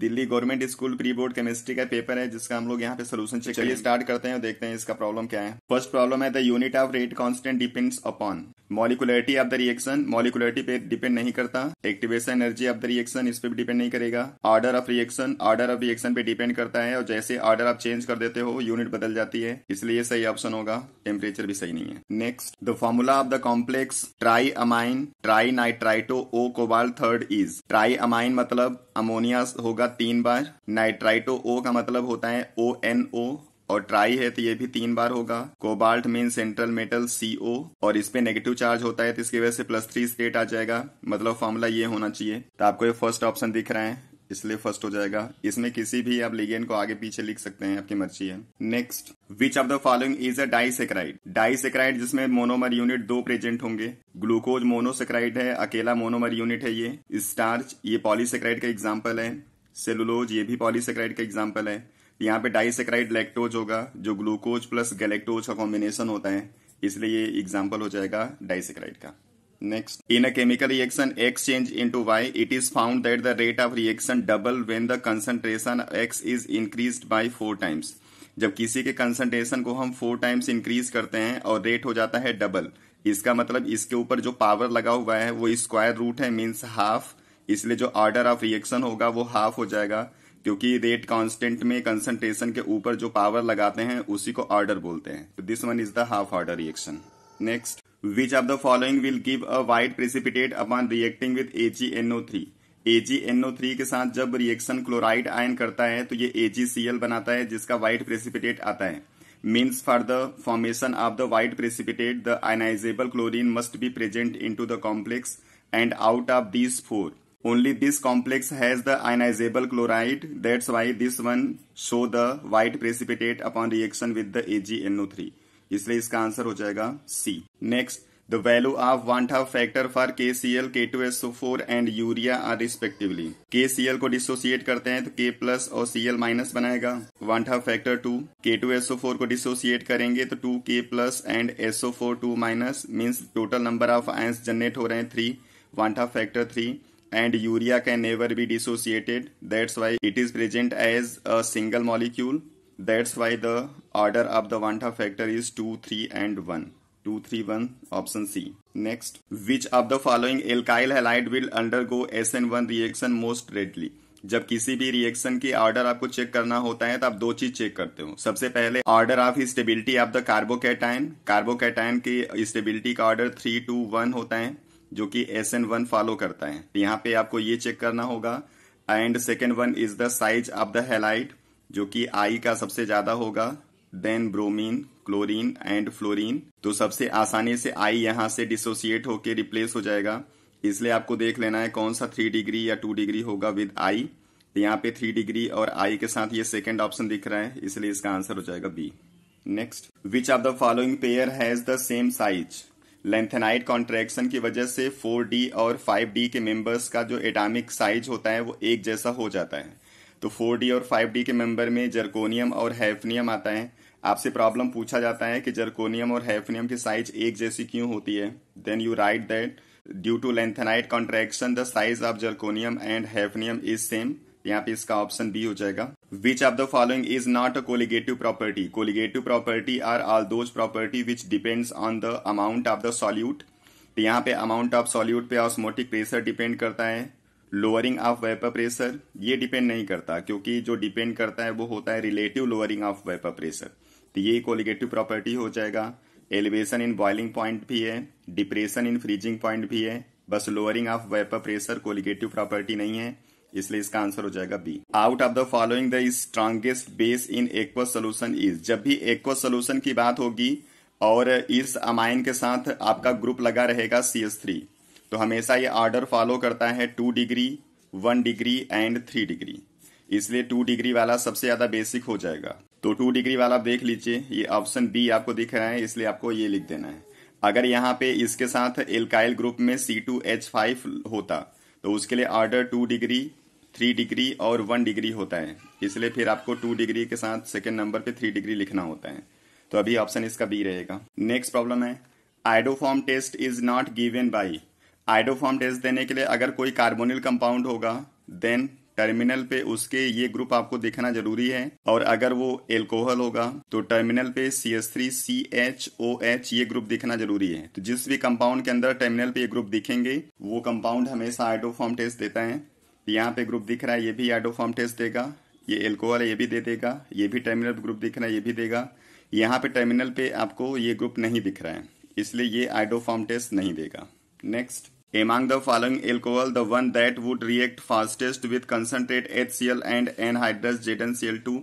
Delhi government school pre board chemistry का paper है जिसका हम लोग यहाँ पे सोल्यूशन चेक चलिए स्टार्ट करते हैं और देखते हैं इसका प्रॉब्लम क्या है फर्स्ट प्रॉब्लम है the unit of rate constant depends upon molecularity of the reaction molecularity पे डिपेंड नहीं करता activation energy of the reaction इस पे भी डिपेंड नहीं करेगा order of reaction order of reaction पे डिपेंड करता है और जैसे ऑर्डर आप चेंज कर देते हो यूनिट बदल जाती है इसलिए सही ऑप्शन होगा टेम्परेचर भी सही नहीं है next the formula of the complex tri amine tri nitrito O cobalt third is tri amine मतलब अमोनिया होगा तीन बार नाइट्राइटो ओ का मतलब होता है ओ एन ओ और ट्राई है तो ये भी तीन बार होगा cobalt mean central metal CO और इसपे नेगेटिव चार्ज होता है तो इसकी वजह से प्लस थ्री स्टेट आ जाएगा मतलब फॉर्मूला ये होना चाहिए तो आपको ये फर्स्ट ऑप्शन दिख रहा है इसलिए फर्स्ट हो जाएगा इसमें किसी भी आप लिगेन को आगे पीछे लिख सकते हैं आपकी मर्जी है next which of the following is a disaccharide disaccharide जिसमें मोनोमर यूनिट दो प्रेजेंट होंगे ग्लूकोज मोनोसेक्राइड है अकेला मोनोमर यूनिट है ये स्टार्च ये पॉलीसेक्राइड का एग्जाम्पल है सेलुलोज ये भी पॉलीसेक्राइड का एग्जाम्पल है यहाँ पे डाइसेक्राइड लैक्टोज होगा जो ग्लूकोज प्लस गैलेक्टोज का कॉम्बिनेशन होता है इसलिए ये एग्जाम्पल हो जाएगा डाइसेक्राइड का next in a chemical reaction X change into Y it is found that the rate of reaction double when the concentration X is increase by four times जब किसी के कंसेंट्रेशन को हम four times increase करते हैं और rate हो जाता है डबल इसका मतलब इसके ऊपर जो पावर लगा हुआ है वो स्क्वायर रूट है मीन्स हाफ इसलिए जो ऑर्डर ऑफ रिएक्शन होगा वो हाफ हो जाएगा क्योंकि रेट कांस्टेंट में कंसंट्रेशन के ऊपर जो पावर लगाते हैं उसी को ऑर्डर बोलते हैं this one is the half order reaction next which of the following will give a white precipitate upon reacting with AgNO3 AgNO3 के साथ जब रिएक्शन क्लोराइड आयन करता है तो ये AgCl बनाता है जिसका व्हाइट प्रेसिपिटेट आता है means for the formation of the white precipitate the ionisable chlorine must be present in to the complex and out of this four Only this complex has the ionizable chloride. That's why this one show the white precipitate upon reaction with the AgNO3. इसलिए इसका answer हो जाएगा सी next the value of one Hoff factor for के C L के to S four and urea are respectively के C L को dissociate करते हैं तो के प्लस और सी एल माइनस बनाएगा van't Hoff factor two K two SO four को डिसोसिएट करेंगे तो two K plus and SO four two minus means total number of ion generate हो रहे हैं three van't Hoff factor three and urea can never be dissociated. That's why it is present as a single molecule. That's why the order of the Wanta factor is 2, 3 and 1. 2, 3, 1 option C. Next, which of the following alkyl halide will undergo SN1 reaction most readily? जब किसी भी reaction की order आपको check करना होता है तो आप दो चीज चेक करते हो सबसे पहले order of stability of the carbocation carbocation की स्टेबिलिटी का ऑर्डर थ्री टू वन होता है जो कि एस एन वन फॉलो करता है तो यहाँ पे आपको ये चेक करना होगा and second one is the size of the halide जो कि आई का सबसे ज्यादा होगा then bromine chlorine and fluorine तो सबसे आसानी से आई यहाँ से डिसोसिएट होके रिप्लेस हो जाएगा इसलिए आपको देख लेना है कौन सा थ्री डिग्री या टू डिग्री होगा विद आई तो यहाँ पे थ्री डिग्री और आई के साथ ये सेकेंड ऑप्शन दिख रहा है इसलिए इसका आंसर हो जाएगा B next which of the following pair has the same size lanthanide contraction की वजह से 4D और 5D के मेंबर्स का जो एटामिक साइज होता है वो एक जैसा हो जाता है तो 4D और 5D के मेंबर में जर्कोनियम और हैफनियम आता है आपसे प्रॉब्लम पूछा जाता है कि जर्कोनियम और हैफनियम की साइज एक जैसी क्यों होती है then you right that due to lanthanide contraction the size of zirconium and hafnium is same यहाँ पे इसका ऑप्शन बी हो जाएगा which of the following is not a colligative property colligative property are all those property which depends on the amount of the solute तो यहाँ पे amount of solute पे osmotic pressure depend करता है lowering of vapour pressure ये depend नहीं करता क्योंकि जो डिपेंड करता है वो होता है relative lowering of vapour pressure तो ये कोलिगेटिव प्रॉपर्टी हो जाएगा एलिवेशन इन बॉइलिंग पॉइंट भी है डिप्रेशन इन फ्रीजिंग पॉइंट भी है बस lowering of vapour pressure colligative property नहीं है इसलिए इसका आंसर हो जाएगा B out of the following the strongest base in aqua solution is जब भी एक्व सोल्यूशन की बात होगी और इस अमाइन के साथ आपका ग्रुप लगा रहेगा सी एस थ्री तो हमेशा ये ऑर्डर फॉलो करता है two degree one degree and three degree इसलिए टू डिग्री वाला सबसे ज्यादा बेसिक हो जाएगा तो टू डिग्री वाला आप देख लीजिए ये ऑप्शन बी आपको दिख रहा है इसलिए आपको ये लिख देना है अगर यहाँ पे इसके साथ एल्काइल ग्रुप में सी टू एच फाइव होता तो उसके लिए order two degree three degree और वन डिग्री होता है इसलिए फिर आपको टू डिग्री के साथ सेकेंड नंबर पे थ्री डिग्री लिखना होता है तो अभी ऑप्शन इसका बी रहेगा नेक्स्ट प्रॉब्लम है iodoform test is not given by iodoform test देने के लिए अगर कोई कार्बोनिल कंपाउंड होगा देन टर्मिनल पे उसके ये ग्रुप आपको देखना जरूरी है और अगर वो एल्कोहल होगा तो टर्मिनल पे C S three C H O H ये ग्रुप दिखना जरूरी है तो जिस भी कंपाउंड के अंदर टर्मिनल पे ये ग्रुप दिखेंगे वो कंपाउंड हमेशा आइडोफॉर्म टेस्ट देता है यहाँ पे ग्रुप दिख रहा है ये भी एडोफॉर्म टेस्ट देगा ये एल्कोहल ये भी दे देगा ये भी टर्मिनल ग्रुप दिख रहा है ये भी देगा यहाँ पे टर्मिनल पे आपको ये ग्रुप नहीं दिख रहा है इसलिए ये आइडोफॉर्म टेस्ट नहीं देगा next Among the following alcohol, the one that would react fastest with concentrate and and anhydrous two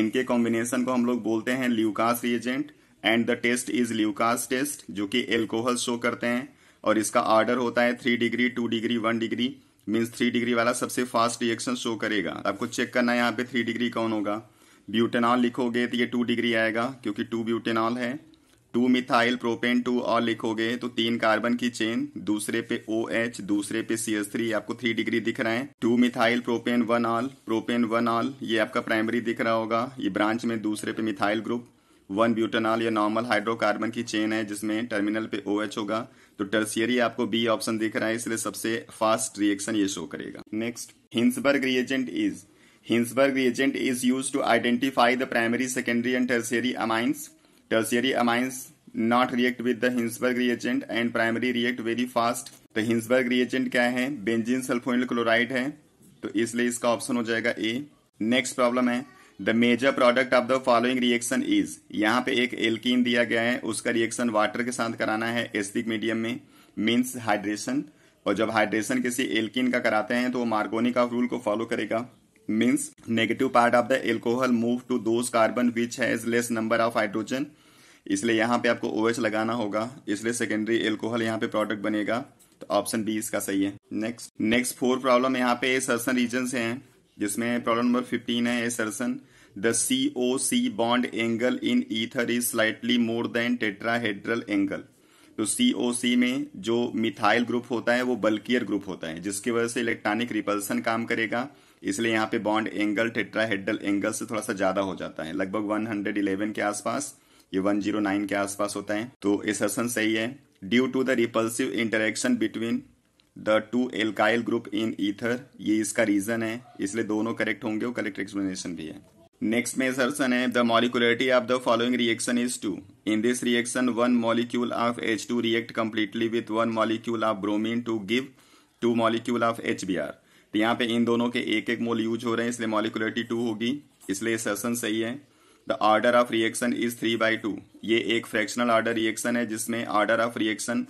इनके कॉम्बिनेशन को हम लोग बोलते हैं Lucas reagent and the test is Lucas test जो कि एल्कोहल शो करते हैं और इसका ऑर्डर होता है three degree two degree one degree means three degree वाला सबसे फास्ट रिएक्शन शो करेगा आपको चेक करना है यहाँ पे थ्री डिग्री कौन होगा ब्यूटेनॉल लिखोगे तो ये टू डिग्री आएगा क्योंकि टू ब्यूटेनॉल है टू मिथाइल प्रोपेन टू और लिखोगे तो तीन कार्बन की चेन दूसरे पे ओ OH, दूसरे पे सी एस थ्री आपको थ्री डिग्री दिख रहा है two methyl propane one ol propane one ol ये आपका प्राइमरी दिख रहा होगा ये ब्रांच में दूसरे पे मिथाइल ग्रुप वन ब्यूटेनॉल या नॉर्मल हाइड्रोकार्बन की चेन है जिसमें टर्मिनल पे ओ OH होगा तो टर्सियरी आपको बी ऑप्शन दिख रहा है इसलिए सबसे फास्ट रिएक्शन ये शो करेगा next Hinsberg reagent is Hinsberg reagent is use to identify the primary secondary and tertiary amines tertiary amines not react with the Hinsberg reagent and primary react very fast तो Hinsberg reagent क्या है benzene सल्फोइल chloride है तो इसलिए इसका option हो जाएगा A next problem है the major product of the following reaction is यहाँ पे एक एल्कीन दिया गया है उसका रिएक्शन वाटर के साथ कराना है एसिडिक मीडियम में मीन्स हाइड्रेशन और जब हाइड्रेशन किसी एल्किन का कराते हैं तो वो मार्गोनिक ऑफ रूल को फॉलो करेगा means negative part of the alcohol move to those carbon which has less number of hydrogen इसलिए यहाँ पे आपको ओ लगाना होगा इसलिए सेकेंडरी एल्कोहल यहाँ पे प्रोडक्ट बनेगा तो ऑप्शन बी इसका सही है नेक्स्ट नेक्स्ट फोर प्रॉब्लम यहाँ पे सर्सन रीजन से है जिसमें प्रॉब्लम नंबर फिफ्टीन है assertion the C O C bond angle in ether is slightly more than tetrahedral angle तो सी ओ सी में जो मिथाइल ग्रुप होता है वो बल्कियर ग्रुप होता है जिसकी वजह से इलेक्ट्रॉनिक रिपल्सन काम करेगा इसलिए यहाँ पे बॉन्ड एंगल टेट्राहेड्रल एंगल से थोड़ा सा ज्यादा हो जाता है लगभग 111 के आसपास ये 109 के आसपास होता है तो इस सही है due to the repulsive interaction between the two alkyl group in ether ये इसका रीजन है इसलिए दोनों करेक्ट होंगे और करेक्ट एक्सप्लेनेशन भी है नेक्स्ट में असर्सन है the molecularity of the following reaction is two in this reaction one molecule of H two react completely with one molecule of bromine to give two molecule of H B R तो यहाँ पे इन दोनों के एक एक मोल use हो रहे हैं इसलिए मॉलिकुलरिटी टू होगी इसलिए सर्सन सही है the order of reaction is three by two ये एक फ्रैक्शनल ऑर्डर रिएक्शन है जिसमें order of reaction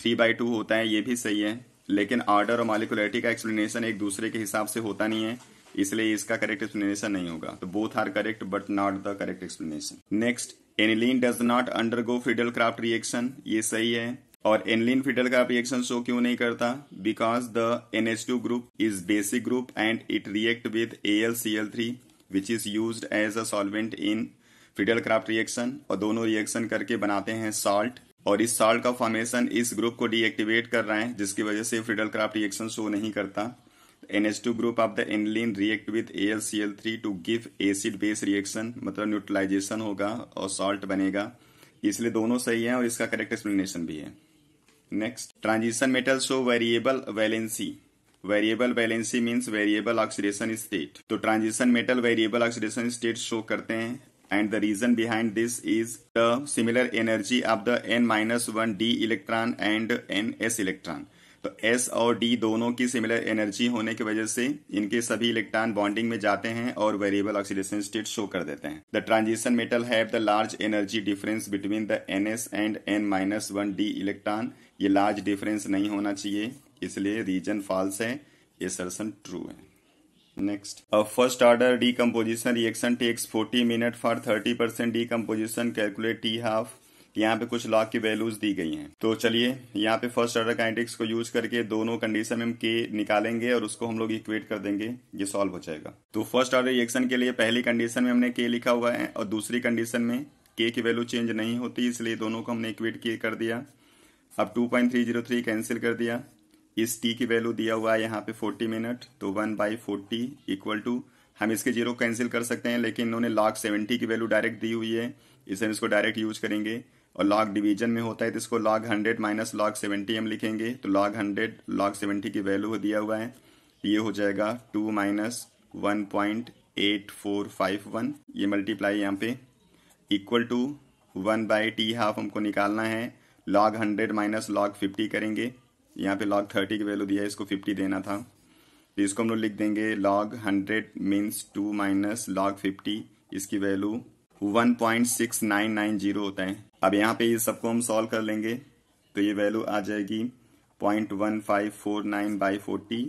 three by two होता है ये भी सही है लेकिन ऑर्डर और मालिकुलरिटी का एक्सप्लेनेशन एक दूसरे के हिसाब से होता नहीं है इसलिए इसका करेक्ट एक्सप्लेनेशन नहीं होगा तो both are correct but not the correct explanation next aniline does not undergo Friedel Crafts reaction ये सही है और एनलिन फिडल का रिएक्शन शो क्यों नहीं करता because the N H two group is basic group and it react with A L C L three which is use as a solvent in Friedel Crafts reaction और दोनों reaction करके बनाते हैं salt और इस साल्ट का formation इस group को डीएक्टिवेट कर रहा है जिसकी वजह से फ्रिडल क्राफ्ट रिएक्शन शो नहीं करता aniline react with A L C L three to give acid base reaction मतलब न्यूट्रलाइजेशन होगा और सॉल्ट बनेगा इसलिए दोनों सही है और इसका करेक्ट एक्सप्लेनेशन भी है next transition metal show variable valency variable valency means variable oxidation state तो transition metal variable oxidation state show करते हैं and the reason behind this is the similar energy of the n minus one d electron and N S electron तो s और d दोनों की similar energy होने की वजह से इनके सभी इलेक्ट्रॉन बॉन्डिंग में जाते हैं और वेरिएबल ऑक्सीडेशन स्टेट शो कर देते हैं the transition metal have the large energy difference between the N S and N minus one D electron ये लार्ज डिफरेंस नहीं होना चाहिए इसलिए रीजन फॉल्स है ये सरसन ट्रू है first order decomposition reaction takes forty 40 for thirty 30 decomposition calculate T half यहाँ पे कुछ लॉग की वैल्यूज दी गई हैं तो चलिए यहाँ पे फर्स्ट ऑर्डर काइनेटिक्स को यूज करके दोनों कंडीशन में हम के निकालेंगे और उसको हम लोग इक्वेट कर देंगे ये सॉल्व हो जाएगा तो फर्स्ट ऑर्डर रिएक्शन के लिए पहली कंडीशन में हमने के लिखा हुआ है और दूसरी कंडीशन में के की वैल्यू चेंज नहीं होती इसलिए दोनों को हमने इक्वेट कर दिया अब टू कैंसिल कर दिया इस टी की वैल्यू दिया हुआ है यहाँ पे 40 मिनट तो one by forty equal to हम इसके जीरो कैंसिल कर सकते हैं लेकिन इन्होंने लाख सेवेंटी की वैल्यू डायरेक्ट दी हुई है इसे हम इसको डायरेक्ट यूज करेंगे और लाख डिवीजन में होता है तो इसको log hundred minus log seventy हम लिखेंगे तो लाख हंड्रेड लाख सेवेंटी की वैल्यू दिया हुआ है तो ये हो जाएगा two minus one point eight four five one ये मल्टीप्लाई यहाँ पे equal to one by T half हमको निकालना है log hundred minus log fifty करेंगे यहाँ पे लॉग थर्टी की वैल्यू दिया है इसको फिफ्टी देना था तो इसको हम लोग लिख देंगे log hundred means two minus log fifty इसकी value one point six nine nine zero होता है अब यहाँ पे ये सबको हम सॉल्व कर लेंगे तो ये वैल्यू आ जाएगी point one five four nine by forty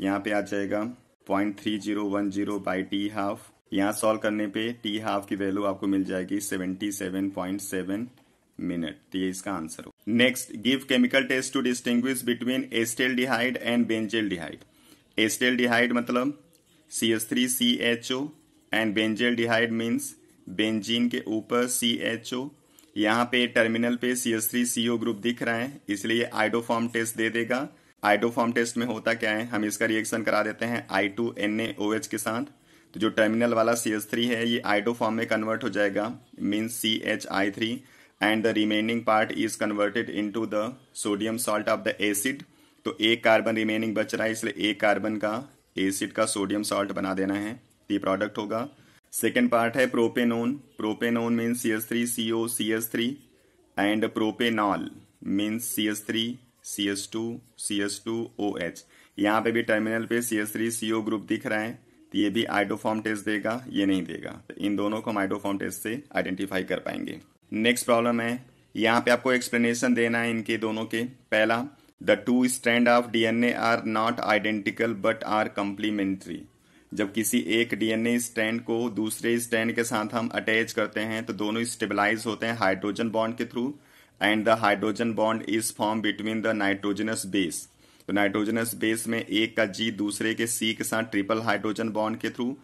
यहाँ पे आ जाएगा point three zero one zero by T half यहाँ सॉल्व करने पे टी हाफ की वैल्यू आपको मिल जाएगी seventy seven point seven minute ये इसका आंसर हो next give chemical test to distinguish between acetaldehyde and benzaldehyde acetaldehyde मतलब C S three C H O and benzaldehyde means benzene के ऊपर C H O यहाँ पे terminal पे C S three CO group दिख रहा है इसलिए आइडोफॉर्म टेस्ट दे देगा आइडोफॉर्म टेस्ट में होता क्या है हम इसका रिएक्शन करा देते हैं I two N A O H के साथ तो जो टर्मिनल वाला सी एस थ्री है ये आइडोफॉर्म में कन्वर्ट हो जाएगा means C H I three and the remaining part is converted in to the sodium salt of the acid तो एक कार्बन रिमेनिंग बच रहा है इसलिए एक कार्बन का एसिड का सोडियम सॉल्ट बना देना है ये प्रोडक्ट होगा सेकेंड पार्ट है propanone propanone means C S three C O C S three and propanol means C S three C S two C S two O H यहाँ पे भी टर्मिनल पे C S three C O group दिख रहा है तो ये भी आइडोफॉर्म टेस्ट देगा ये नहीं देगा तो इन दोनों को हम आइडोफॉर्म टेस्ट से आइडेंटिफाई कर पाएंगे नेक्स्ट प्रॉब्लम है यहाँ पे आपको एक्सप्लेनेशन देना है इनके दोनों के पहला the two strand of DNA are not identical but are complementary जब किसी एक डीएनए स्ट्रैंड को दूसरे स्ट्रैंड के साथ हम अटैच करते हैं तो दोनों स्टेबलाइज होते हैं हाइड्रोजन बॉन्ड के through and the hydrogen bond is form between the nitrogenous base तो नाइट्रोजनस बेस में एक का जी दूसरे के सी के साथ ट्रिपल हाइड्रोजन बॉन्ड के थ्रू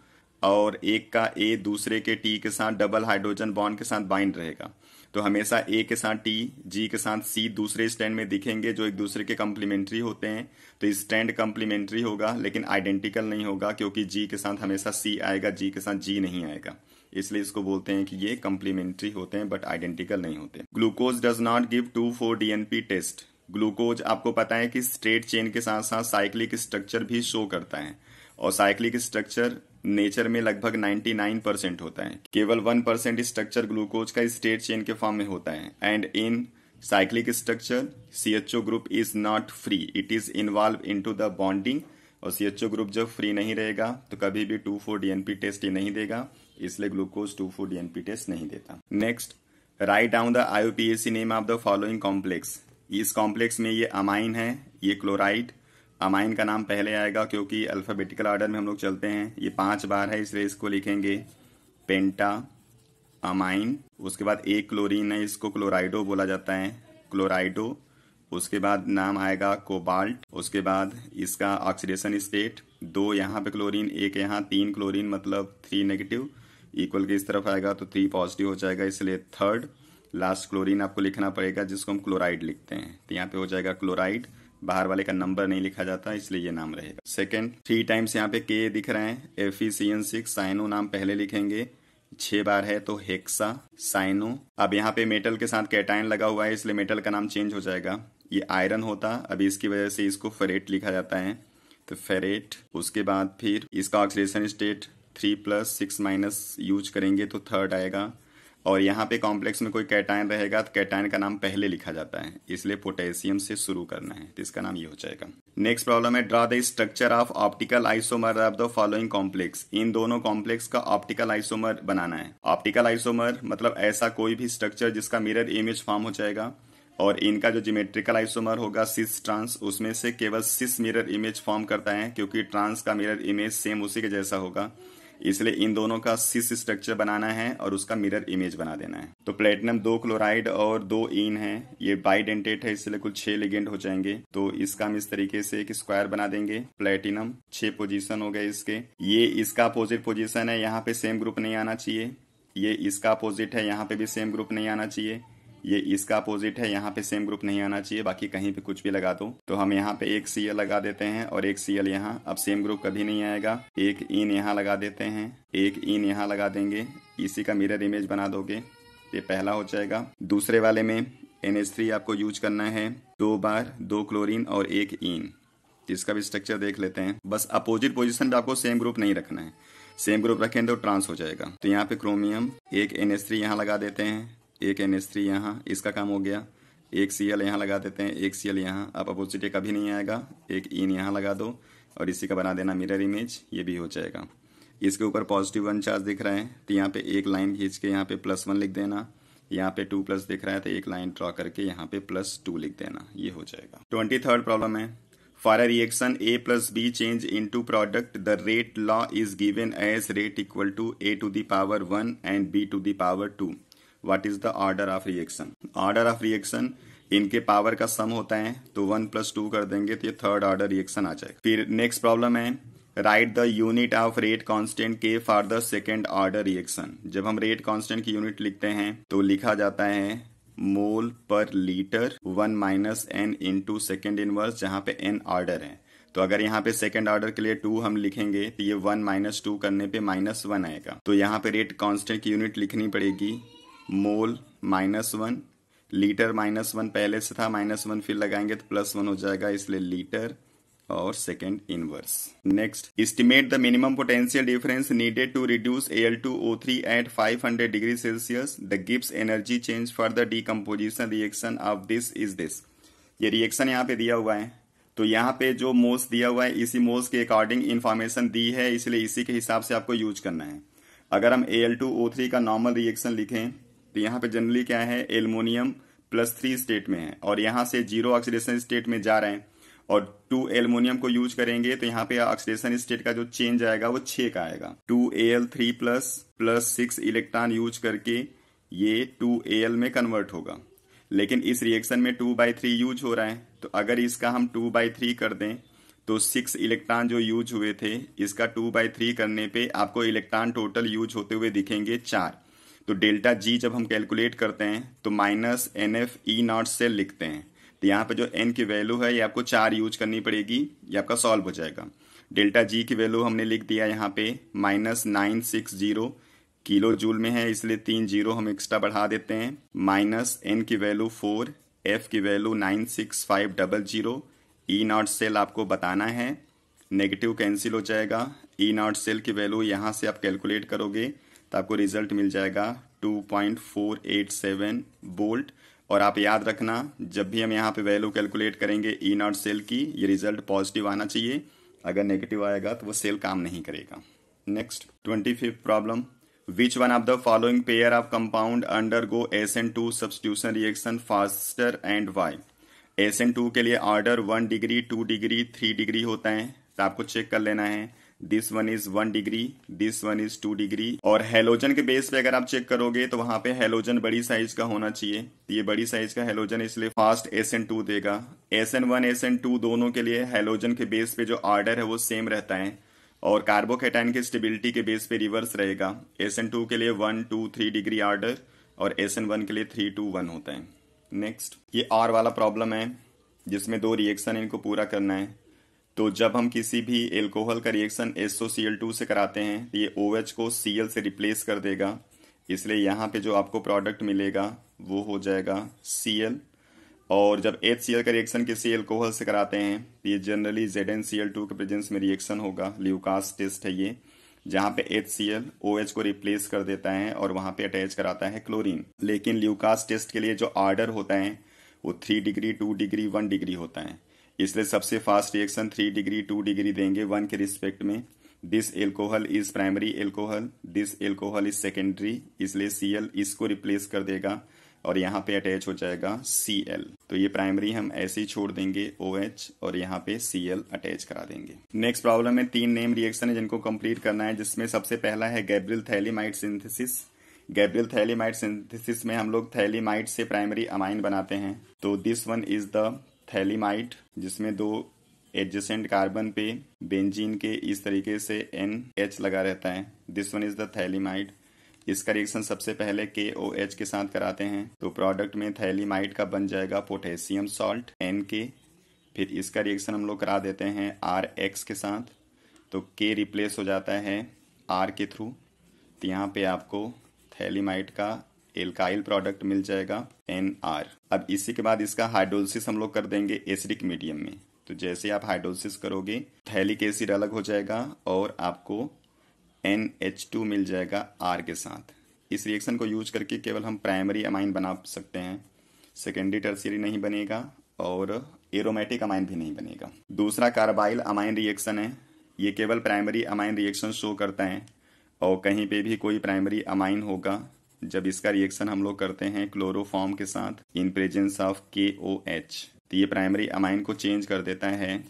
और एक का ए दूसरे के टी के साथ डबल हाइड्रोजन बॉन्ड के साथ बाइंड रहेगा तो हमेशा ए के साथ टी जी के साथ सी दूसरे स्टैंड में दिखेंगे जो एक दूसरे के कम्प्लीमेंट्री होते हैं तो स्टैंड कम्प्लीमेंट्री होगा लेकिन आइडेंटिकल नहीं होगा क्योंकि जी के साथ हमेशा सी आएगा जी के साथ जी नहीं आएगा इसलिए इसको बोलते हैं कि ये कम्प्लीमेंट्री होते हैं बट आइडेंटिकल नहीं होते glucose does not give two four DNP test glucose आपको पता है कि स्ट्रेट चेन के साथ साथ साइक्लिक स्ट्रक्चर भी शो करता है और साइक्लिक स्ट्रक्चर नेचर में लगभग 99 परसेंट होता है केवल 1 परसेंट स्ट्रक्चर ग्लूकोज का स्टेट चेन के फॉर्म में होता है and in cyclic structure C H O group is not free it is involve in to the bonding और सी एच ओ ग्रुप जब फ्री नहीं रहेगा तो कभी भी टू फोर डीएनपी टेस्ट ये नहीं देगा इसलिए glucose two four DNP test नहीं देता next write down the IUPAC name of the following complex इस कॉम्प्लेक्स में ये अमाइन है ये क्लोराइड अमाइन का नाम पहले आएगा क्योंकि अल्फ़ाबेटिकल ऑर्डर में हम लोग चलते हैं ये पांच बार है इसलिए इसको लिखेंगे पेंटा अमाइन उसके बाद एक क्लोरीन है इसको क्लोराइडो बोला जाता है क्लोराइडो उसके बाद नाम आएगा कोबाल्ट उसके बाद इसका ऑक्सीडेशन स्टेट दो यहाँ पे क्लोरीन एक यहाँ तीन क्लोरीन मतलब थ्री नेगेटिव इक्वल के इस तरफ आएगा तो थ्री पॉजिटिव हो जाएगा इसलिए थर्ड लास्ट क्लोरीन आपको लिखना पड़ेगा जिसको हम क्लोराइड लिखते हैं तो यहाँ पे हो जाएगा क्लोराइड बाहर वाले का नंबर नहीं लिखा जाता इसलिए ये नाम रहेगा सेकेंड थ्री टाइम्स यहाँ पे के दिख रहे हैं F E C N six cyano नाम पहले लिखेंगे छह बार है तो हेक्सा साइनो अब यहाँ पे मेटल के साथ कैटाइन लगा हुआ है इसलिए मेटल का नाम चेंज हो जाएगा ये आयरन होता अभी इसकी वजह से इसको फेरेट लिखा जाता है तो फेरेट उसके बाद फिर इसका oxidation state three plus six minus use करेंगे तो थर्ड आएगा और यहाँ पे कॉम्प्लेक्स में कोई कैटाइन रहेगा तो कैटाइन का नाम पहले लिखा जाता है इसलिए पोटेशियम से शुरू करना है तो इसका नाम ये हो जाएगा नेक्स्ट प्रॉब्लम है draw the structure of optical isomer of the following complex इन दोनों कॉम्प्लेक्स का ऑप्टिकल आइसोमर बनाना है ऑप्टिकल आइसोमर मतलब ऐसा कोई भी स्ट्रक्चर जिसका मिरर इमेज फॉर्म हो जाएगा और इनका जो जिमेट्रिकल आइसोमर होगा सिस ट्रांस उसमें से केवल सिस मिरर इमेज फॉर्म करता है क्योंकि ट्रांस का मिरर इमेज सेम उसी के जैसा होगा इसलिए इन दोनों का सिस स्ट्रक्चर बनाना है और उसका मिरर इमेज बना देना है तो प्लेटिनम दो क्लोराइड और दो इन है ये बाइडेंटेट है इसलिए कुल छह लिगेंड हो जाएंगे तो इसका हम इस तरीके से एक स्क्वायर बना देंगे प्लेटिनम छह पोजीशन हो गए इसके ये इसका अपोजिट पोजिशन है यहाँ पे सेम ग्रुप नहीं आना चाहिए ये इसका अपोजिट है यहाँ पे भी सेम ग्रुप नहीं आना चाहिए ये इसका अपोजिट है यहाँ पे सेम ग्रुप नहीं आना चाहिए बाकी कहीं पे कुछ भी लगा दो तो हम यहाँ पे एक सी लगा देते हैं और एक सी एल यहाँ अब सेम ग्रुप कभी नहीं आएगा एक इन यहाँ लगा देते हैं एक इन यहाँ लगा देंगे इसी का मिरर इमेज बना दोगे ये पहला हो जाएगा दूसरे वाले में एन आपको यूज करना है दो बार दो क्लोरिन और एक इन इसका भी स्ट्रक्चर देख लेते हैं बस अपोजिट पोजिशन पे आपको सेम ग्रुप नहीं रखना है सेम ग्रुप रखें तो ट्रांस हो जाएगा तो यहाँ पे क्रोमियम एक एन एस थ्री यहाँ लगा देते हैं एक एन एस थ्री यहाँ इसका काम हो गया एक सी एल यहाँ लगा देते हैं एक सी एल यहाँ अब अपोजिट एक अभी नहीं आएगा एक इन e यहाँ लगा दो और इसी का बना देना मिरर इमेज ये भी हो जाएगा इसके ऊपर पॉजिटिव वन चार्ज दिख रहा है तो यहाँ पे एक लाइन खींच के यहाँ पे प्लस वन लिख देना यहाँ पे टू प्लस दिख रहा है तो एक लाइन ड्रॉ करके यहाँ पे प्लस टू लिख देना ये हो जाएगा ट्वेंटी थर्ड प्रॉब्लम है for a reaction A plus B change into product the rate law is given as rate equal to A to the power one and B to the power two what is the order of reaction order of reaction इनके power का sum होता है तो one plus two कर देंगे तो ये third order reaction आ जाएगा फिर नेक्स्ट प्रॉब्लम है right the unit of rate constant के for the second order reaction जब हम रेट कॉन्स्टेंट की यूनिट लिखते हैं तो लिखा जाता है मोल पर litre one minus n into second inverse जहाँ पे एन ऑर्डर है तो अगर यहाँ पे सेकेंड ऑर्डर के लिए टू हम लिखेंगे तो ये वन माइनस टू करने पे माइनस वन आएगा तो यहाँ पे रेट कांस्टेंट की यूनिट लिखनी पड़ेगी mole minus one litre minus one पहले से था माइनस वन फिर लगाएंगे तो प्लस वन हो जाएगा इसलिए लीटर और second inverse next estimate the minimum potential difference needed to reduce L two O three at five hundred degree Celsius the Gibbs energy change for the decomposition reaction of this is this ये reaction यहाँ पे दिया हुआ है तो यहाँ पे जो मोस दिया हुआ है इसी मोस के अकॉर्डिंग इन्फॉर्मेशन दी है इसलिए इसी के हिसाब से आपको यूज करना है अगर हम A L two O three का नॉर्मल रिएक्शन लिखें तो यहाँ पे जनरली क्या है एलमोनियम प्लस थ्री स्टेट में है और यहाँ से जीरो ऑक्सीडेशन स्टेट में जा रहे हैं और टू एल्मोनियम को यूज करेंगे तो यहाँ पे ऑक्सीडेशन स्टेट का जो चेंज आएगा वो छे का आएगा two A L three plus plus six electron use करके ये टू ए एल में कन्वर्ट होगा लेकिन इस रिएक्शन में टू बाई थ्री यूज हो रहा है तो अगर इसका हम टू बाई थ्री कर दें तो सिक्स इलेक्ट्रॉन जो यूज हुए थे इसका टू बाई थ्री करने पे आपको इलेक्ट्रॉन टोटल यूज होते हुए दिखेंगे चार तो डेल्टा जी जब हम कैलकुलेट करते हैं तो minus n F E nought से लिखते हैं तो यहाँ पे जो एन की वैल्यू है ये आपको चार यूज करनी पड़ेगी ये आपका सॉल्व हो जाएगा डेल्टा जी की वैल्यू हमने लिख दिया यहाँ पे minus nine six zero kilo joule में है इसलिए तीन जीरो हम एक्स्ट्रा बढ़ा देते हैं माइनस एन की वैल्यू फोर एफ की value nine six five double zero E e nought cell आपको बताना है नेगेटिव कैंसिल हो जाएगा ई e नॉट सेल की वैल्यू यहाँ से आप कैलकुलेट करोगे तो आपको रिजल्ट मिल जाएगा 2.487 बोल्ट और आप याद रखना जब भी हम यहाँ पे वैल्यू कैलकुलेट करेंगे ई e नॉट सेल की ये रिजल्ट पॉजिटिव आना चाहिए अगर नेगेटिव आएगा तो वो सेल काम नहीं करेगा next twenty fifth problem which one of the following pair of compound undergo S N two substitution reaction faster and why S N two के लिए order one degree two degree three degree होता है तो आपको check कर लेना है this one is one degree this one is two degree और हेलोजन के बेस पे अगर आप चेक करोगे तो वहां पे हेलोजन बड़ी साइज का होना चाहिए तो ये बड़ी साइज का हेलोजन इसलिए फास्ट एस एन टू देगा S N one S N two दोनों के लिए हेलोजन के बेस पे जो ऑर्डर है वो सेम रहता है और कार्बोकेटाइन की स्टेबिलिटी के बेस पे रिवर्स रहेगा एस एन टू के लिए one two three degree order और एस एन वन के लिए थ्री टू वन होता है नेक्स्ट ये आर वाला प्रॉब्लम है जिसमें दो रिएक्शन इनको पूरा करना है तो जब हम किसी भी एल्कोहल का रिएक्शन सी एल टू से कराते हैं तो ये एच को एल से रिप्लेस कर देगा इसलिए यहाँ पे जो आपको प्रोडक्ट मिलेगा वो हो जाएगा एल और जब एच एल का रिएक्शन किसी एल्कोहल से कराते हैं तो ये जनरली जेड एन टू के प्रेजेंस में रिएक्शन होगा ल्यूकास टेस्ट है ये जहाँ पे एच सी ओ एच को रिप्लेस कर देता है और वहाँ पे अटैच कराता है क्लोरीन लेकिन ल्यूकास टेस्ट के लिए जो आर्डर होता है वो three degree two degree one degree होता है इसलिए सबसे fast reaction three degree two degree देंगे वन के रिस्पेक्ट में this alcohol is primary alcohol this alcohol is secondary इसलिए सी एल इसको रिप्लेस कर देगा और यहाँ पे अटैच हो जाएगा सी एल तो ये प्राइमरी हम ऐसे ही छोड़ देंगे ओ OH और यहाँ पे सी एल अटैच करा देंगे नेक्स्ट प्रॉब्लम में तीन नेम रिएक्शन है जिनको कम्प्लीट करना है जिसमें सबसे पहला है Gabriel phthalimide synthesis Gabriel phthalimide synthesis में हम लोग थैलीमाइट से प्राइमरी अमाइन बनाते हैं तो this one is the phthalimide जिसमें दो एडजेसेंट कार्बन पे बेंजीन के इस तरीके से एन एच लगा रहता है this one is the phthalimide इसका रिएक्शन सबसे पहले के ओ एच के साथ कराते हैं तो प्रोडक्ट में थैलीमाइट का बन जाएगा पोटेशियम सॉल्ट एन के फिर इसका रिएक्शन हम लोग करा देते हैं आर एक्स के साथ तो के रिप्लेस हो जाता है आर के थ्रू तो यहाँ पे आपको थैलीमाइट का एल्काइल प्रोडक्ट मिल जाएगा एन आर अब इसी के बाद इसका हाइड्रोलिस हम लोग कर देंगे एसिडिक मीडियम में तो जैसे आप हाइड्रोलिस करोगे थैलिक एसिड अलग हो जाएगा और आपको एन एच टू मिल जाएगा आर के साथ इस रिएक्शन को यूज करके केवल हम प्राइमरी अमाइन बना सकते हैं सेकेंडरी टर्सरी नहीं बनेगा और एरोमेटिक अमाइन भी नहीं बनेगा दूसरा कार्बाइल अमाइन रिएक्शन है ये केवल प्राइमरी अमाइन रिएक्शन शो करता है और कहीं पे भी कोई प्राइमरी अमाइन होगा जब इसका रिएक्शन हम लोग करते हैं क्लोरोफॉर्म के साथ इन प्रेजेंस ऑफ के ओ एच तो ये प्राइमरी अमाइन को चेंज कर देता है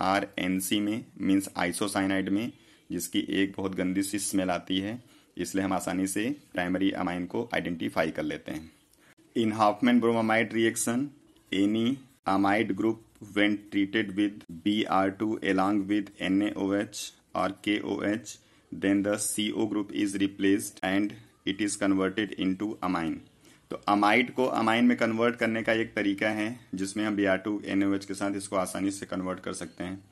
आर एन सी में मीन्स आइसोसाइनाइड में जिसकी एक बहुत गंदी सी स्मेल आती है इसलिए हम आसानी से प्राइमरी अमाइन को आइडेंटिफाई कर लेते हैं in Hofmann bromamide reaction any amide group when N A O H along K O H then the C O group is replaced and it is converted in into amine तो amide को amine में convert करने का एक तरीका है जिसमें हम बी आर टू एच के साथ इसको आसानी से कन्वर्ट कर सकते हैं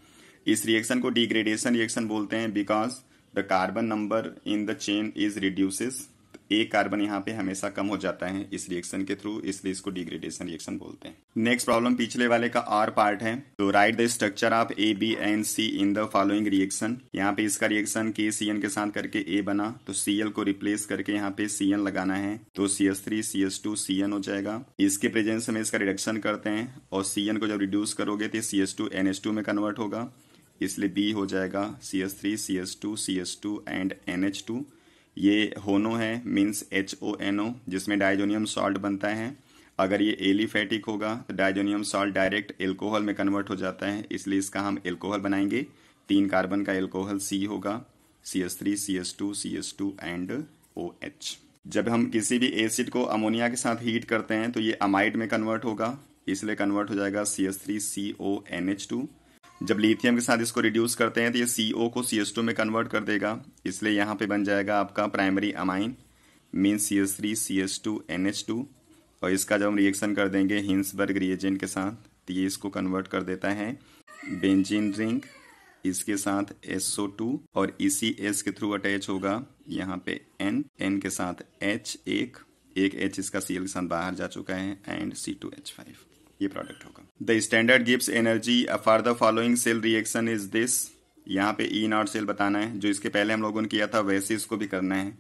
इस रिएक्शन को डिग्रेडेशन रिएक्शन बोलते हैं because the carbon number in the chain is reduces a carbon यहाँ पे हमेशा कम हो जाता है इस रिएक्शन के थ्रू इसलिए इसको डिग्रेडेशन रिएक्शन बोलते हैं नेक्स्ट प्रॉब्लम पिछले वाले का आर पार्ट है तो write the structure of A B and C in the following reaction यहाँ पे इसका रिएक्शन के सी एन के साथ करके ए बना तो सी एल को रिप्लेस करके यहाँ पे सी एन लगाना है तो C S three C S two C N हो जाएगा इसके प्रेजेंस में इसका रिडक्शन करते हैं और सी एन को जब रिड्यूस करोगे तो C S two N S two में कन्वर्ट होगा इसलिए बी हो जाएगा C S three C S two C S two and N H two ये होनो है means H O N O जिसमें डायजोनियम सॉल्ट बनता है अगर ये एलिफेटिक होगा तो डायजोनियम सॉल्ट डायरेक्ट एल्कोहल में कन्वर्ट हो जाता है इसलिए इसका हम एल्कोहल बनाएंगे तीन कार्बन का एल्कोहल सी होगा C S three C S two C S two and O H जब हम किसी भी एसिड को अमोनिया के साथ हीट करते हैं तो ये अमाइड में कन्वर्ट होगा इसलिए कन्वर्ट हो जाएगा C S three C O N H two जब लिथियम के साथ इसको रिड्यूस करते हैं तो ये सी को सी में कन्वर्ट कर देगा इसलिए यहाँ पे बन जाएगा आपका primary amine mean C S three C S two N H two और इसका जब हम रिएक्शन कर देंगे हिंसबर्ग रिएजेंट के साथ तो ये इसको कन्वर्ट कर देता है बेंजिन रिंग इसके साथ टू और इसी एस के थ्रू अटैच होगा यहाँ पे एन एन के साथ एच एक एक एच इसका Cl के साथ बाहर जा चुका है and C two H five ये प्रोडक्ट होगा the standard Gibbs energy for the following cell reaction is this यहाँ पे ई नॉट सेल बताना है जो इसके पहले हम लोगों ने किया था वैसे इसको भी करना है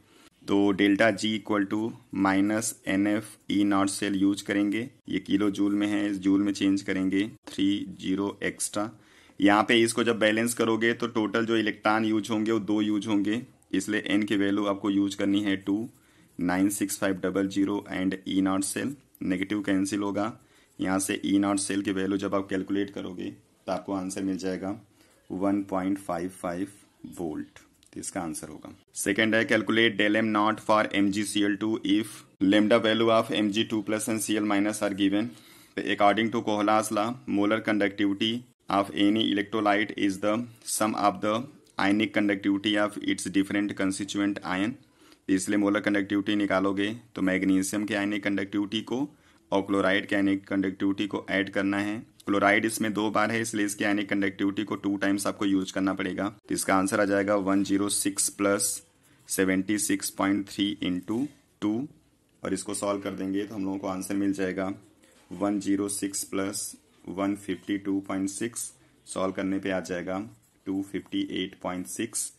तो delta G equal to minus n F E nought cell use करेंगे ये किलो जूल में है इस जूल में चेंज करेंगे थ्री जीरो एक्स्ट्रा यहाँ पे इसको जब बैलेंस करोगे तो टोटल जो इलेक्ट्रॉन यूज होंगे वो दो यूज होंगे इसलिए एन की वैल्यू आपको यूज करनी है two nine six five double zero and E nought cell negative cancel होगा यहाँ से ई नॉट सेल की वैल्यू जब आप कैलकुलेट करोगे तो आपको आंसर मिल जाएगा 1.55 वोल्ट तो इसका आंसर होगा सेकेंड है calculate del M nought for M G C L two if lambda value of M G two plus N C L minus R given according to Kohla's law, molar conductivity of any electrolyte is the sum of the ionic conductivity of its different constituent ion. तो इसलिए molar conductivity निकालोगे तो magnesium के आयनिक conductivity को और chloride के आयनिक conductivity को add करना है क्लोराइड इसमें दो बार है इसलिए इसके आयनिक कंडक्टिविटी को टू टाइम्स आपको यूज करना पड़ेगा तो इसका आंसर आ जाएगा one zero six plus seventy six point three into two और इसको सॉल्व कर देंगे तो हम लोगों को आंसर मिल जाएगा one zero six plus one fifty two point six solve करने पे आ जाएगा two fifty eight point six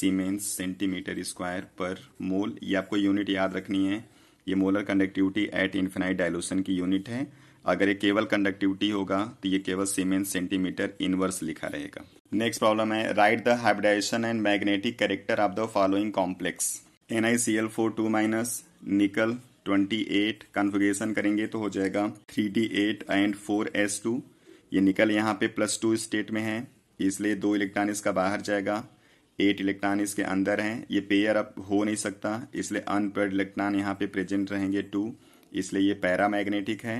siemens centimetre square पर मोल ये आपको यूनिट याद रखनी है ये molar conductivity at infinite dilution की यूनिट है अगर ये केवल कंडक्टिविटी होगा तो ये केवल सीमेंट सेंटीमीटर इनवर्स लिखा रहेगा नेक्स्ट प्रॉब्लम है right the hybridization and magnetic character of the following complex N I C L four two minus nickel twenty eight configuration करेंगे तो हो जाएगा three D eight and four S two ये nickel यहाँ पे plus two state में है इसलिए दो इलेक्ट्रॉन इसका बाहर जाएगा एट इलेक्ट्रॉन इसके अंदर हैं ये पेयर अब हो नहीं सकता इसलिए अनपेड इलेक्ट्रॉन यहाँ पे प्रेजेंट रहेंगे टू इसलिए ये पैरामैग्नेटिक है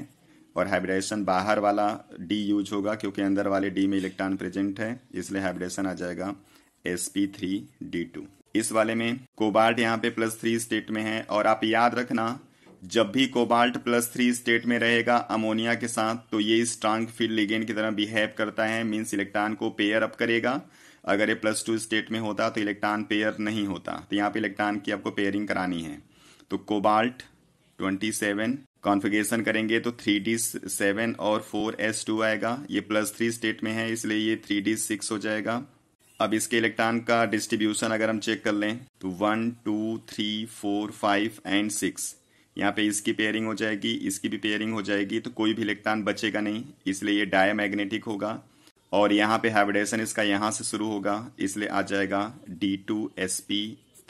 और हाइब्रिडेशन बाहर वाला डी यूज होगा क्योंकि अंदर वाले डी में इलेक्ट्रॉन प्रेजेंट है इसलिए हाइब्रिडेशन आ जाएगा S P three D two इस वाले में कोबाल्ट यहाँ पे प्लस थ्री स्टेट में है और आप याद रखना जब भी कोबाल्ट प्लस थ्री स्टेट में रहेगा अमोनिया के साथ तो ये स्ट्रांग फील्ड लिगेंड की तरह बिहेव करता है मीन्स इलेक्ट्रॉन को पेयर अप करेगा अगर ये प्लस टू स्टेट में होता तो इलेक्ट्रॉन पेयर नहीं होता तो यहाँ पे इलेक्ट्रॉन की आपको पेयरिंग करानी है तो कोबाल्ट ट्वेंटी सेवन कॉन्फिगेशन करेंगे तो थ्री डी सेवन और फोर एस टू आएगा ये प्लस थ्री स्टेट में है इसलिए ये थ्री डी सिक्स हो जाएगा अब इसके इलेक्ट्रॉन का डिस्ट्रीब्यूशन अगर हम चेक कर लें तो one two three four five and six यहाँ पे इसकी पेयरिंग हो जाएगी इसकी भी पेयरिंग हो जाएगी तो कोई भी इलेक्ट्रॉन बचेगा नहीं इसलिए ये डायमैग्नेटिक होगा और यहाँ पे हाइब्रिडेशन इसका यहाँ से शुरू होगा इसलिए आ जाएगा D two S P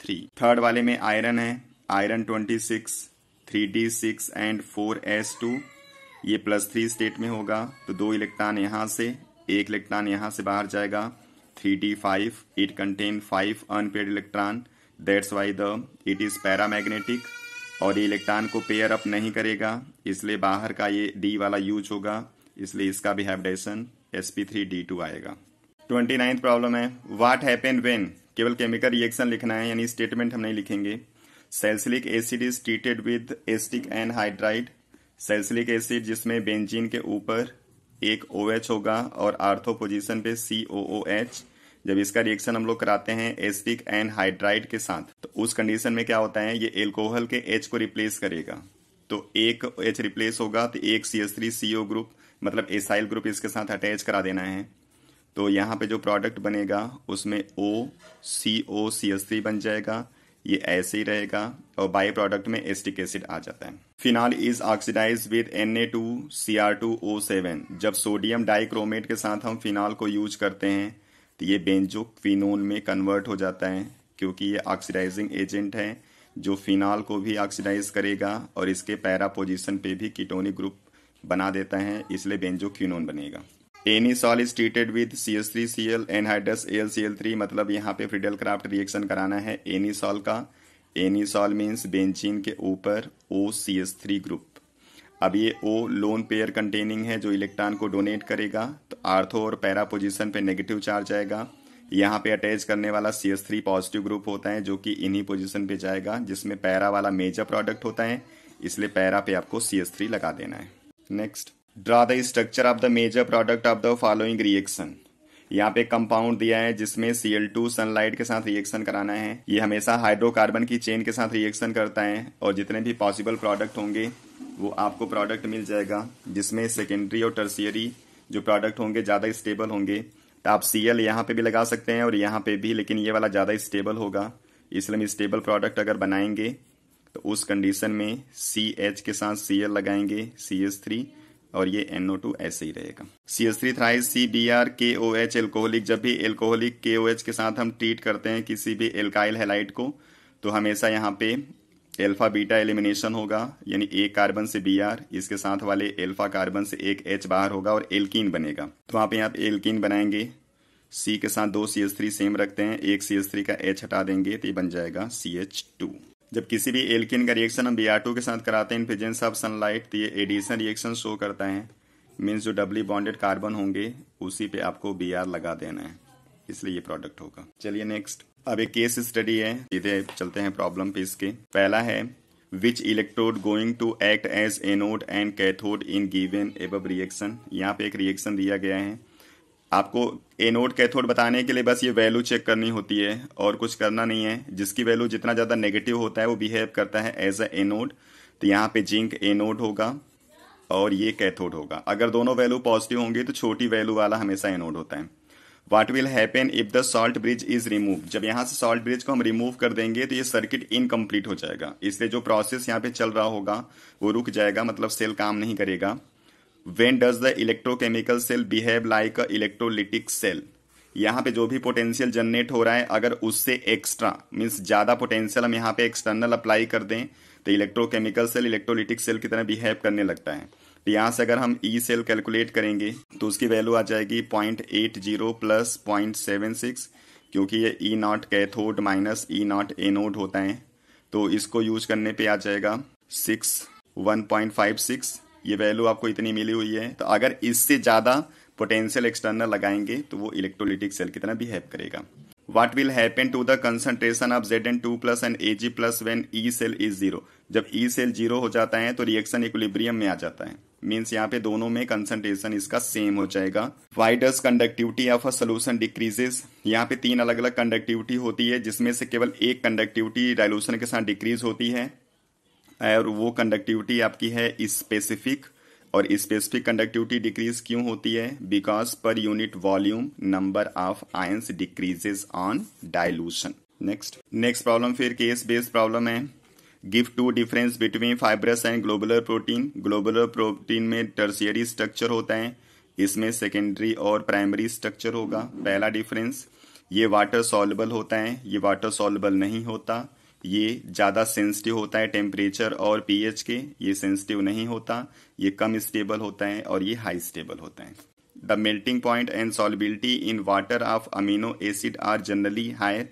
three third वाले में आयरन है iron twenty six three D six and four S two ये प्लस थ्री स्टेट में होगा तो दो इलेक्ट्रॉन यहाँ से एक इलेक्ट्रॉन यहाँ से बाहर जाएगा three D five it contain five unpaired electron that's why the it is magnetic और ये इलेक्ट्रॉन को पेयर अप नहीं करेगा इसलिए बाहर का ये डी वाला यूज होगा इसलिए इसका भी hybridization S P three D two आएगा ट्वेंटी नाइन्थ प्रॉब्लम है वाट हैपन वेन केवल केमिकल रिएक्शन लिखना है यानी स्टेटमेंट हम नहीं लिखेंगे salicylic acid is treated with acetic anhydride salicylic acid जिसमें बेंजीन के ऊपर एक ओ OH होगा और आर्थो पोजिशन पे सी ओ ओ एच जब इसका रिएक्शन हम लोग कराते हैं एस्टिक एंड हाइड्राइड के साथ तो उस कंडीशन में क्या होता है ये एल्कोहल के एच को रिप्लेस करेगा तो एक एच रिप्लेस होगा तो एक C S three CO group मतलब एसाइल ग्रुप इसके साथ अटैच करा देना है तो यहाँ पे जो प्रोडक्ट बनेगा उसमें ओ सी ओ सी एस थ्री बन जाएगा ये ऐसे ही रहेगा और बाय प्रोडक्ट में एस्टिक एसिड आ जाता है phenol is oxidise with N A two C R two O seven जब सोडियम डाइक्रोमेट के साथ हम फिनाल को यूज करते हैं तो ये बेंजो फिनोन में कन्वर्ट हो जाता है क्योंकि ये ऑक्सीडाइजिंग एजेंट है जो फिनाल को भी ऑक्सीडाइज करेगा और इसके पैरा पोजिशन पे भी कीटोनिक ग्रुप बना देता है इसलिए बेंजो क्यूनोन बनेगा anisole is treated with C S three C L anhydrous A C L L three यहाँ पे फ्रीडल क्राफ्ट रिएक्शन कराना है एनी सॉल का एनी सॉल मीन्स बेंजीन के ऊपर O C S three group अब ये ओ लोन पेयर कंटेनिंग है जो इलेक्ट्रॉन को डोनेट करेगा तो आर्थो और पैरा पोजिशन पे नेगेटिव चार्ज आएगा यहाँ पे अटैच करने वाला C S three positive group होता है जो कि इन्हीं पोजीशन पे जाएगा जिसमें पैरा वाला मेजर प्रोडक्ट होता है इसलिए पैरा पे आपको सी एस थ्री लगा देना है next draw the structure of the major product of the following reaction यहाँ पे कंपाउंड दिया है जिसमें Cl2 सनलाइट के साथ रिएक्शन कराना है ये हमेशा हाइड्रोकार्बन की चेन के साथ रिएक्शन करता है और जितने भी पॉसिबल प्रोडक्ट होंगे वो आपको प्रोडक्ट मिल जाएगा जिसमें सेकेंडरी और टर्सियरी जो प्रोडक्ट होंगे ज़्यादा स्टेबल होंगे तो आप सी एल यहाँ पे भी लगा सकते हैं और यहाँ पे भी लेकिन ये वाला ज़्यादा स्टेबल होगा इसलिए हम स्टेबल प्रोडक्ट अगर बनाएंगे तो उस कंडीशन में सी एच के साथ सी एल लगाएंगे सी एस थ्री और ये एनओ टू ऐसे ही रहेगा C S three thrice C B R K O H alcoholic जब भी एल्कोहलिक के ओ एच के साथ हम ट्रीट करते हैं किसी भी एल्काइल हेलाइट को तो हमेशा यहाँ पे एल्फा बीटा एलिमिनेशन होगा यानी एक कार्बन से बी आर इसके साथ वाले एल्फा कार्बन से एक एच बाहर होगा और एल्किन बनेगा तो यहाँ पे आप एल्किन बनाएंगे सी के साथ दो सी एस थ्री सेम रखते हैं एक सी एस थ्री का एच हटा देंगे तो ये बन जाएगा सी एच टू जब किसी भी एल्किन का रिएक्शन हम बी के साथ कराते हैं इन प्रेजेंस ऑफ सनलाइट तो ये एडिशन रिएक्शन शो करता है मीन्स जो डबली बॉन्डेड कार्बन होंगे उसी पे आपको बी लगा देना है इसलिए ये प्रोडक्ट होगा चलिए नेक्स्ट अब एक केस स्टडी है सीधे चलते हैं प्रॉब्लम पे इसके पहला है which electrode going to act as anode and cathode in given above reaction यहाँ पे एक रिएक्शन दिया गया है आपको एनोड कैथोड बताने के लिए बस ये वैल्यू चेक करनी होती है और कुछ करना नहीं है जिसकी वैल्यू जितना ज़्यादा नेगेटिव होता है वो बिहेव करता है एज अ एनोड तो यहाँ पे जिंक एनोड होगा और ये कैथोड होगा अगर दोनों वैल्यू पॉजिटिव होंगे तो छोटी वैल्यू वाला हमेशा एनोड होता है what will happen if the salt bridge is remove जब यहाँ से सॉल्ट ब्रिज को हम रिमूव कर देंगे तो ये सर्किट इनकम्प्लीट हो जाएगा इसलिए जो प्रोसेस यहाँ पे चल रहा होगा वो रुक जाएगा मतलब सेल काम नहीं करेगा when does the electrochemical cell behave like a electrolytic cell यहाँ पे जो भी पोटेंशियल जनरेट हो रहा है अगर उससे एक्स्ट्रा मीन्स ज़्यादा पोटेंशियल हम यहाँ पे एक्सटर्नल अप्लाई कर दें तो इलेक्ट्रोकेमिकल सेल इलेक्ट्रोलिटिक सेल की तरह बिहेव करने लगता है तो यहाँ से अगर हम ई सेल कैलकुलेट करेंगे तो उसकी वैल्यू आ जाएगी point eight zero plus point seven six क्योंकि ये E naught cathode minus E naught anode होता है तो इसको यूज करने पे आ जाएगा six one point five six ये वैल्यू आपको इतनी मिली हुई है तो अगर इससे ज़्यादा पोटेंशियल एक्सटर्नल लगाएंगे तो वो इलेक्ट्रोलिटिक सेल की भी बिहेव करेगा what will happen to the concentration of Z N two plus and A G plus when E cell is zero जब ई सेल जीरो हो जाता है तो रिएक्शन इक्विलिब्रियम में आ जाता है मीन्स यहाँ पे दोनों में कंसनट्रेशन इसका सेम हो जाएगा why conductivity of a solution decreases यहाँ पे तीन अलग अलग कंडक्टिविटी होती है जिसमें से केवल एक कंडक्टिविटी डायलूशन के साथ डिक्रीज होती है और वो कंडक्टिविटी आपकी है स्पेसिफिक और स्पेसिफिक कंडक्टिविटी डिक्रीज क्यों होती है because per unit volume number of ions decreases on dilution next next problem फिर केस बेस्ड प्रॉब्लम है give two difference between fibrous and globular protein globular protein में tertiary structure होता है इसमें secondary और प्राइमरी स्ट्रक्चर होगा पहला difference ये वाटर सॉल्युबल होता है ये वाटर सॉल्युबल नहीं होता ये ज़्यादा सेंसिटिव होता है टेम्परेचर और पीएच के ये सेंसिटिव नहीं होता ये कम स्टेबल होता है और ये हाई स्टेबल होता है the melting point and solubility in water of amino acid are generally higher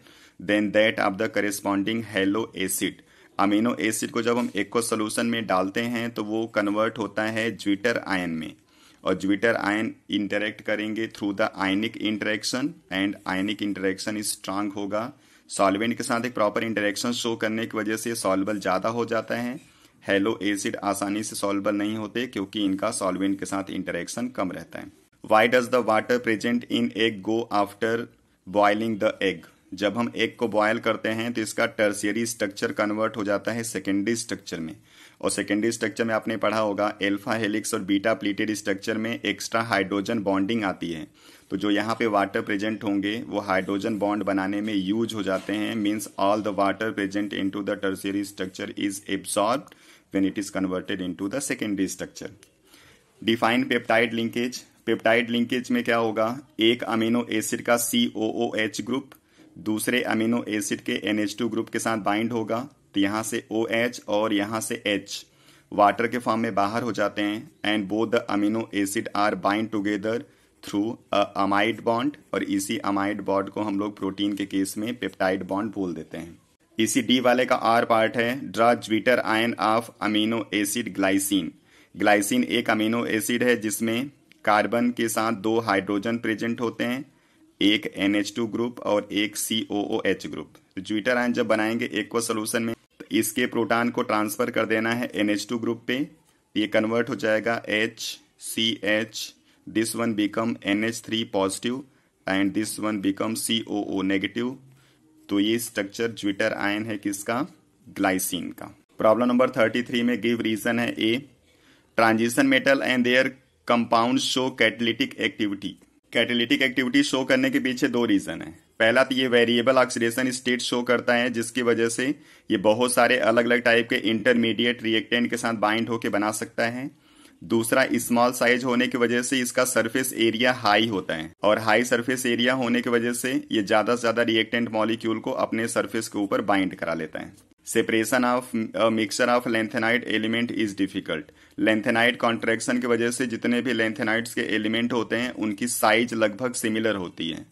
than that of the corresponding halo acid amino acid को जब हम एक्व सोल्यूशन में डालते हैं तो वो कन्वर्ट होता है ज्विटर आयन में और ज्विटर आयन इंटरेक्ट करेंगे through the ionic interaction and ionic interaction strong होगा सॉल्वेंट के साथ एक प्रॉपर इंटरेक्शन शो करने की वजह से सॉल्बल ज़्यादा हो जाता है हेलो एसिड आसानी से सॉल्बल नहीं होते क्योंकि इनका सॉल्वेंट के साथ इंटरेक्शन कम रहता है why does the water present in egg go after boiling the egg जब हम एग को बॉयल करते हैं तो इसका टर्सियरी स्ट्रक्चर कन्वर्ट हो जाता है सेकेंडरी स्ट्रक्चर में और सेकेंडरी स्ट्रक्चर में आपने पढ़ा होगा एल्फा हेलिक्स और बीटा प्लीटेड स्ट्रक्चर में एक्स्ट्रा हाइड्रोजन बॉन्डिंग आती है तो जो यहाँ पे वाटर प्रेजेंट होंगे वो हाइड्रोजन बॉन्ड बनाने में यूज हो जाते हैं means all the water present in to the tertiary structure is absorb when it is converted in to the secondary structure define peptide linkage peptide linkage में क्या होगा एक अमीनो एसिड का C O O H group दूसरे amino acid के N H two group के साथ bind होगा तो यहाँ से ओ एच और यहाँ से एच वाटर के फॉर्म में बाहर हो जाते हैं and both the amino acid are bind together through amide bond और इसी अमाइड बॉन्ड को हम लोग प्रोटीन के केस में पेप्टाइड बॉन्ड बोल देते हैं इसी डी वाले का आर पार्ट है draw zwitterion of amino acid glycine glycine एक अमीनो एसिड है जिसमें कार्बन के साथ दो हाइड्रोजन प्रेजेंट होते हैं एक टू ग्रुप और एक एच ग्रुप ज्विटर आयन जब बनाएंगे एक को सोल्यूशन में तो इसके प्रोटान को ट्रांसफर कर देना है टू ग्रुप पे ये कन्वर्ट हो जाएगा H C H this one become NH3 positive and this one become COO negative तो ये स्ट्रक्चर ज्विटर आयन है किसका ग्लाइसिन का प्रॉब्लम नंबर थर्टी थ्री में गिव रीजन है a transition metal and their compound show catalytic activity catalytic activity show करने के पीछे दो रीजन है पहला तो ये वेरिएबल ऑक्सीडेशन स्टेट शो करता है जिसकी वजह से ये बहुत सारे अलग अलग टाइप के इंटरमीडिएट रिएक्टेंट के साथ बाइंड होकर बना सकता है दूसरा स्मॉल साइज होने की वजह से इसका सरफेस एरिया हाई होता है और हाई सरफेस एरिया होने की वजह से ये ज्यादा से ज्यादा रिएक्टेंट मॉलिक्यूल को अपने सरफेस के ऊपर बाइंड करा लेता है separation of mixture of lanthanide element is difficult lanthanide contraction की वजह से जितने भी लेंथेनाइट्स के एलिमेंट होते हैं उनकी साइज लगभग सिमिलर होती है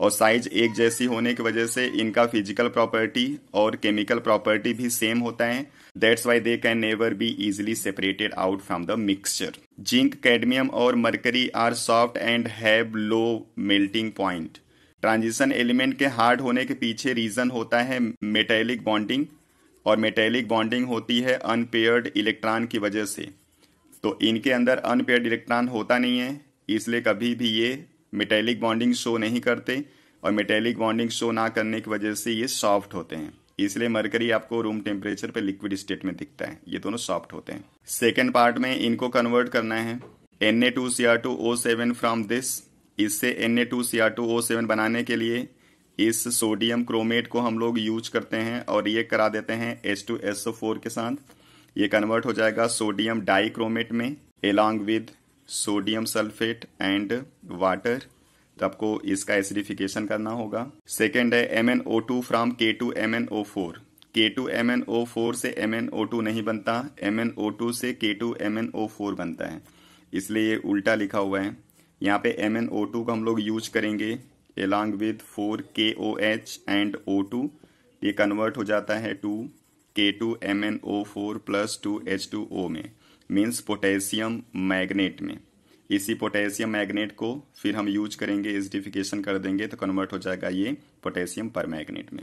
और साइज एक जैसी होने की वजह से इनका फिजिकल प्रॉपर्टी और केमिकल प्रॉपर्टी भी सेम होता है that's why they can never be easily separated out from the mixture zinc cadmium और mercury are soft and have low melting point transition element के हार्ड होने के पीछे रीजन होता है मेटेलिक बॉन्डिंग और मेटेलिक बॉन्डिंग होती है अनपेयर्ड इलेक्ट्रॉन की वजह से तो इनके अंदर अनपेयर्ड इलेक्ट्रॉन होता नहीं है इसलिए कभी भी ये मेटेलिक बॉन्डिंग शो नहीं करते और मेटेलिक बॉन्डिंग शो ना करने की वजह से ये सॉफ्ट होते हैं इसलिए मरकरी आपको रूम टेम्परेचर पे लिक्विड स्टेट में दिखता है ये दोनों सॉफ्ट होते हैं सेकेंड पार्ट में इनको कन्वर्ट करना है N A two C R two O seven from this इससे N A two C R two O seven बनाने के लिए इस सोडियम क्रोमेट को हम लोग यूज करते हैं और ये करा देते हैं H two S O four के साथ ये कन्वर्ट हो जाएगा सोडियम क्रोमेट में along with sodium sulphate and water तो आपको इसका एसिडिफिकेशन करना होगा सेकेंड है M N O two from K two M N O four K two M N O four से एम एन ओ टू नहीं बनता एम एन ओ टू से K two M N O four बनता है इसलिए ये उल्टा लिखा हुआ है यहाँ पे एम एन ओ टू का हम लोग यूज करेंगे along with four K O H and O two ये कन्वर्ट हो जाता है two K two M N O four plus two H two O में मीन्स पोटेशियम मैग्नेट में इसी पोटेशियम मैग्नेट को फिर हम यूज करेंगे एसडिफिकेशन कर देंगे तो कन्वर्ट हो जाएगा ये potassium permanganate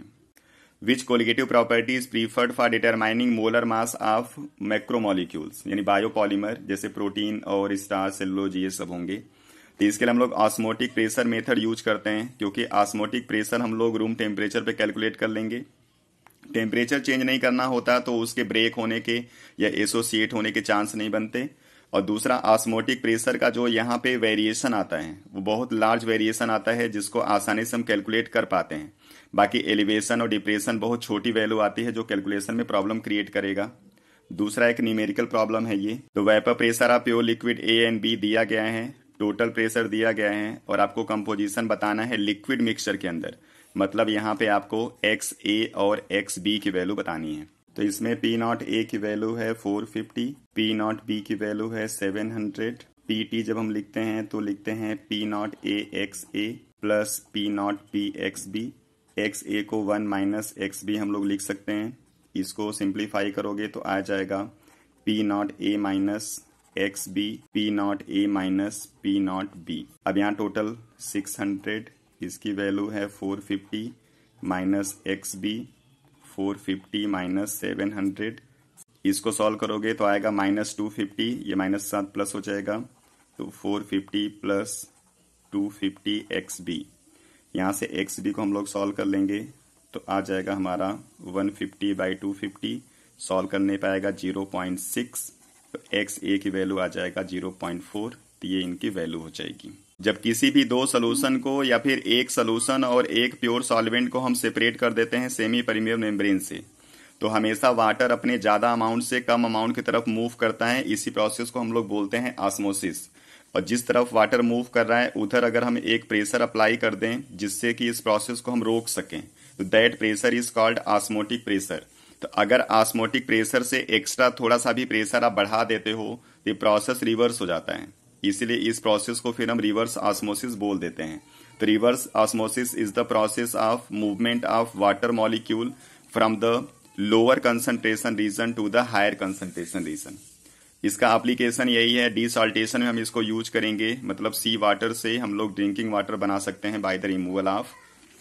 which colligative property is preferred for determining molar mass of macromolecules यानी बायोपॉलीमर जैसे प्रोटीन और स्टार सेलोज ये सब होंगे तो इसके लिए हम लोग ऑस्मोटिक प्रेशर मेथड यूज करते हैं क्योंकि ऑस्मोटिक प्रेशर हम लोग रूम टेम्परेचर पे कैलकुलेट कर लेंगे टेम्परेचर चेंज नहीं करना होता तो उसके ब्रेक होने के या एसोसिएट होने के चांस नहीं बनते और दूसरा आस्मोटिक प्रेशर का जो यहाँ पे वेरिएशन आता है वो बहुत लार्ज वेरिएशन आता है जिसको आसानी से हम कैलकुलेट कर पाते हैं बाकी एलिवेशन और डिप्रेशन बहुत छोटी वैल्यू आती है जो कैलकुलेशन में प्रॉब्लम क्रिएट करेगा दूसरा एक न्यूमेरिकल प्रॉब्लम है ये तो वेपर प्रेशर आप pure liquid A and B दिया गया है टोटल प्रेशर दिया गया है और आपको कंपोजिशन बताना है लिक्विड मिक्सचर के अंदर मतलब यहाँ पे आपको एक्स ए और एक्स बी की वैल्यू बतानी है तो इसमें पी नॉट ए की वैल्यू है four fifty P naught B की वैल्यू है सेवन हंड्रेड पी टी जब हम लिखते हैं तो लिखते हैं P naught A X A plus P naught B X B X A को वन माइनस एक्स बी हम लोग लिख सकते हैं इसको सिंप्लीफाई करोगे तो आ जाएगा P naught A minus X B P naught A minus P naught B अब यहाँ टोटल सिक्स हंड्रेड इसकी वैल्यू है four fifty minus X B four fifty minus seven hundred इसको सॉल्व करोगे तो आएगा माइनस टू फिफ्टी ये minus सात प्लस हो जाएगा तो four fifty plus two fifty X B यहाँ से एक्स बी को हम लोग सॉल्व कर लेंगे तो आ जाएगा हमारा one fifty by two fifty solve करने नहीं पाएगा जीरो पॉइंट सिक्स तो एक्स ए की वैल्यू आ जाएगा जीरो पॉइंट फोर तो ये इनकी वैल्यू हो जाएगी जब किसी भी दो सोलूशन को या फिर एक सोलूशन और एक प्योर सॉल्वेंट को हम सेपरेट कर देते हैं सेमी परिमियर मेम्ब्रेन से तो हमेशा वाटर अपने ज़्यादा अमाउंट से कम अमाउंट की तरफ मूव करता है इसी प्रोसेस को हम लोग बोलते हैं आसमोसिस और जिस तरफ वाटर मूव कर रहा है उधर अगर हम एक प्रेशर अप्लाई कर दें जिससे कि इस प्रोसेस को हम रोक सकें तो that pressure is called osmotic pressure तो अगर आस्मोटिक प्रेशर से एक्स्ट्रा थोड़ा सा भी प्रेशर आप बढ़ा देते हो तो प्रोसेस रिवर्स हो जाता है इसीलिए इस प्रोसेस को फिर हम रिवर्स आस्मोसिस बोल देते हैं तो reverse osmosis is the process of movement of water molecule from the lower concentration region to the higher concentration region इसका एप्लीकेशन यही है डिसॉल्टेशन में हम इसको यूज करेंगे मतलब सी वाटर से हम लोग ड्रिंकिंग वाटर बना सकते हैं by the removal of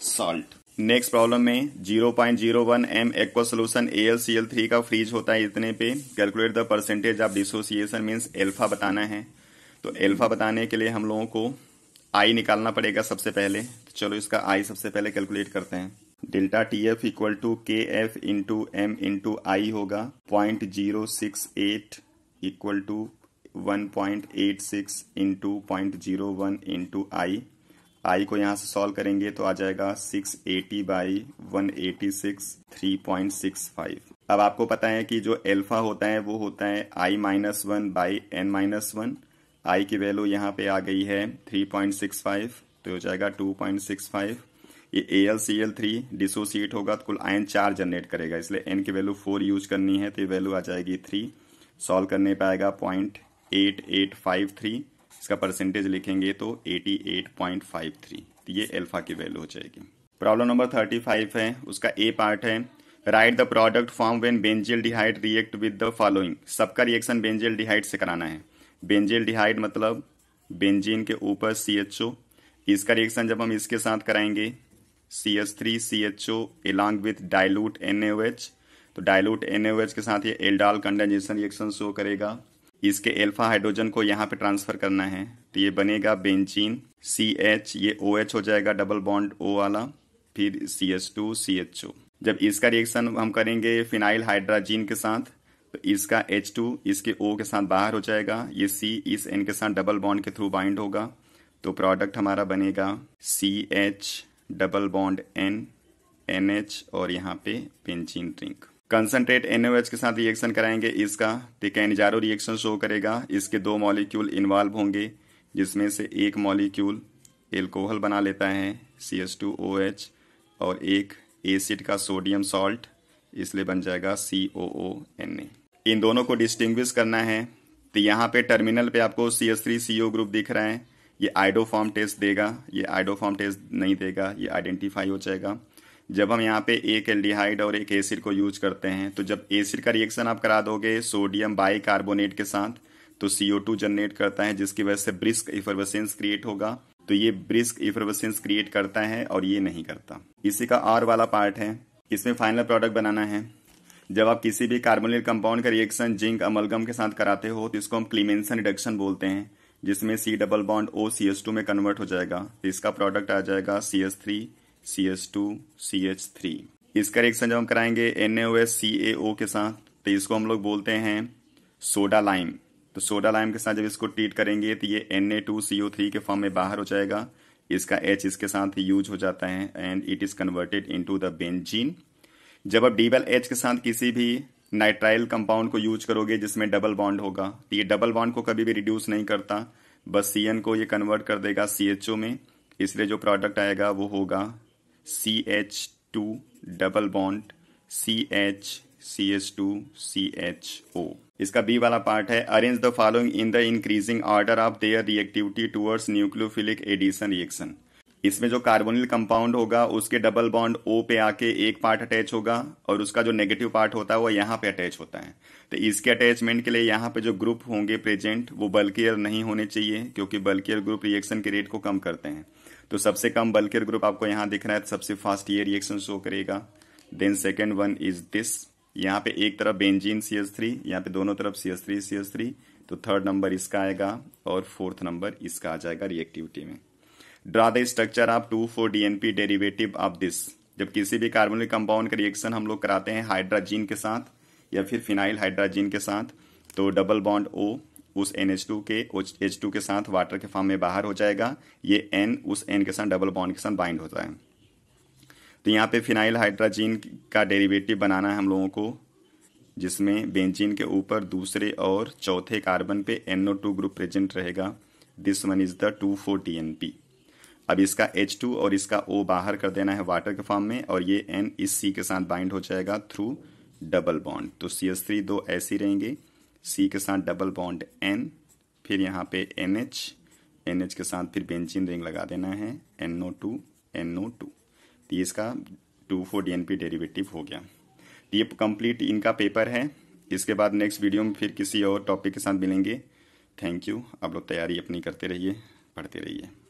salt next problem में 0.01 point zero one M aq solution L का फ्रीज होता है इतने पे calculate the percentage of dissociation means alpha बताना है तो एल्फा बताने के लिए हम लोगों को आई निकालना पड़ेगा सबसे पहले तो चलो इसका आई सबसे पहले कैलकुलेट करते हैं delta T F equal to K F into M into I होगा point zero six eight equal to one point eight six into point zero one into I I को यहाँ से सॉल्व करेंगे तो आ जाएगा six eighty by one eighty six three point six five अब आपको पता है कि जो एल्फा होता है वो होता है I minus one by N minus one I की वैल्यू यहाँ पे आ गई है 3.65 तो हो जाएगा 2.65 ये A L C L three dissociate होगा तो कुल आयन चार जनरेट करेगा इसलिए एन की वैल्यू फोर यूज करनी है तो ये वैल्यू आ जाएगी थ्री सॉल्व करने पे आएगा point eight eight five three इसका परसेंटेज लिखेंगे तो eighty eight point five three तो ये एल्फा की वैल्यू हो जाएगी प्रॉब्लम नंबर थर्टी फाइव है उसका ए पार्ट है right the product form when benzaldehyde react with the following सबका रिएक्शन बेंजियल डिहाइड से कराना है बेंजेल डिहाइड मतलब बेंजीन के ऊपर सी एच ओ इसका रिएक्शन जब हम इसके साथ कराएंगे C H three C H O along with dilute N A H तो डायलूट एन ए एच के साथ ये एल्डाल कंडेंजेशन रिएक्शन शो करेगा इसके एल्फा हाइड्रोजन को यहाँ पे ट्रांसफर करना है तो ये बनेगा बेंजीन सी एच ये ओ OH एच हो जाएगा डबल बॉन्ड ओ वाला फिर C H two C H O जब इसका रिएक्शन हम करेंगे फिनाइल हाइड्राजीन के साथ तो इसका एच टू इसके ओ के साथ बाहर हो जाएगा ये सी इस एन के साथ डबल बॉन्ड के थ्रू बाइंड होगा तो प्रोडक्ट हमारा बनेगा C H double bond N N H और यहाँ पे पेंचिन ड्रिंक कंसनट्रेट एच के साथ रिएक्शन कराएंगे इसका जारो रिएक्शन शो करेगा इसके दो मॉलिक्यूल इन्वॉल्व होंगे जिसमें से एक मॉलिक्यूल एल्कोहल बना लेता है C S two O H और एक एसिड का सोडियम सॉल्ट इसलिए बन जाएगा सी ओ ओ एन ए इन दोनों को डिस्टिंग्विश करना है तो यहाँ पे टर्मिनल पे आपको C S three C O group दिख रहा है ये आइडोफॉर्म टेस्ट देगा ये आइडोफॉर्म टेस्ट नहीं देगा ये आइडेंटिफाई हो जाएगा जब हम यहाँ पे एक एल्डिहाइड और एक एसिड को यूज करते हैं तो जब एसिड का रिएक्शन आप करा दोगे सोडियम बाई कार्बोनेट के साथ तो CO2 जनरेट करता है जिसकी वजह से ब्रिस्क इफरवसेंस क्रिएट होगा तो ये ब्रिस्क इफरवसेंस क्रिएट करता है और ये नहीं करता इसी का आर वाला पार्ट है इसमें फाइनल प्रोडक्ट बनाना है जब आप किसी भी कार्बोनिल कंपाउंड का रिएक्शन जिंक अमलगम के साथ कराते हो तो इसको हम क्लीमेंसन रिडक्शन बोलते हैं जिसमें C double bond O C S two में कन्वर्ट हो जाएगा तो इसका प्रोडक्ट आ जाएगा C S three C S two C H three इसका रिएक्शन जब हम कराएंगे एन एस सी ए ओ के साथ तो इसको हम लोग बोलते हैं सोडा लाइम तो सोडा लाइम के साथ जब इसको ट्रीट करेंगे तो ये N A two C O three के फॉर्म में बाहर हो जाएगा इसका एच इसके साथ यूज हो जाता है and it is converted to the benzene जब आप डीबल एच के साथ किसी भी नाइट्राइल कंपाउंड को यूज करोगे जिसमें डबल बॉन्ड होगा तो ये डबल बॉन्ड को कभी भी रिड्यूस नहीं करता बस सी को ये कन्वर्ट कर देगा सी में इसलिए जो प्रोडक्ट आएगा वो होगा C H two double bond C H C H two C H O इसका बी वाला पार्ट है arrange the following in the increasing order of their reactivity towards nucleophilic addition reaction इसमें जो कार्बोनिल कंपाउंड होगा उसके double bond ओ पे आके एक पार्ट अटैच होगा और उसका जो नेगेटिव पार्ट होता है वो यहाँ पे अटैच होता है तो इसके अटैचमेंट के लिए यहाँ पे जो ग्रुप होंगे प्रेजेंट वो बल्कियर नहीं होने चाहिए क्योंकि बल्कियर ग्रुप रिएक्शन के रेट को कम करते हैं तो सबसे कम बल्कियर ग्रुप आपको यहाँ दिख रहा है तो सबसे फास्ट ये रिएक्शन शो करेगा then second one is this यहाँ पे एक तरफ बेंजीन सी एस थ्री यहाँ पे दोनों तरफ C S three C S three तो थर्ड नंबर इसका आएगा और फोर्थ नंबर इसका आ जाएगा रिएक्टिविटी में draw the structure of two four DNP derivative of this जब किसी भी कार्बोनिक कंपाउंड का रिएक्शन हम लोग कराते हैं हाइड्राजीन के साथ या फिर फिनाइल हाइड्राजीन के साथ तो डबल बॉन्ड ओ उस एन एच टू के एच टू के साथ वाटर के फॉर्म में बाहर हो जाएगा ये एन उस एन के साथ डबल बॉन्ड के साथ बाइंड होता है तो यहाँ पे फिनाइल हाइड्राजीन का डेरिवेटिव बनाना है हम लोगों को जिसमें बेंजीन के ऊपर दूसरे और चौथे कार्बन पे एनओ टू ग्रुप प्रेजेंट रहेगा this one is the two four T N P अब इसका एच टू और इसका ओ बाहर कर देना है वाटर के फॉर्म में और ये एन इस सी के साथ बाइंड हो जाएगा थ्रू डबल बॉन्ड तो सी एस थ्री दो ऐसे रहेंगे सी के साथ डबल बॉन्ड एन फिर यहाँ पे एन एच एन एच के साथ फिर बेंचिन रिंग लगा देना है N O two N O two तो इसका two four D N P derivative हो गया तो ये कंप्लीट इनका पेपर है इसके बाद नेक्स्ट वीडियो में फिर किसी और टॉपिक के साथ मिलेंगे थैंक यू आप लोग तैयारी अपनी करते रहिए पढ़ते रहिए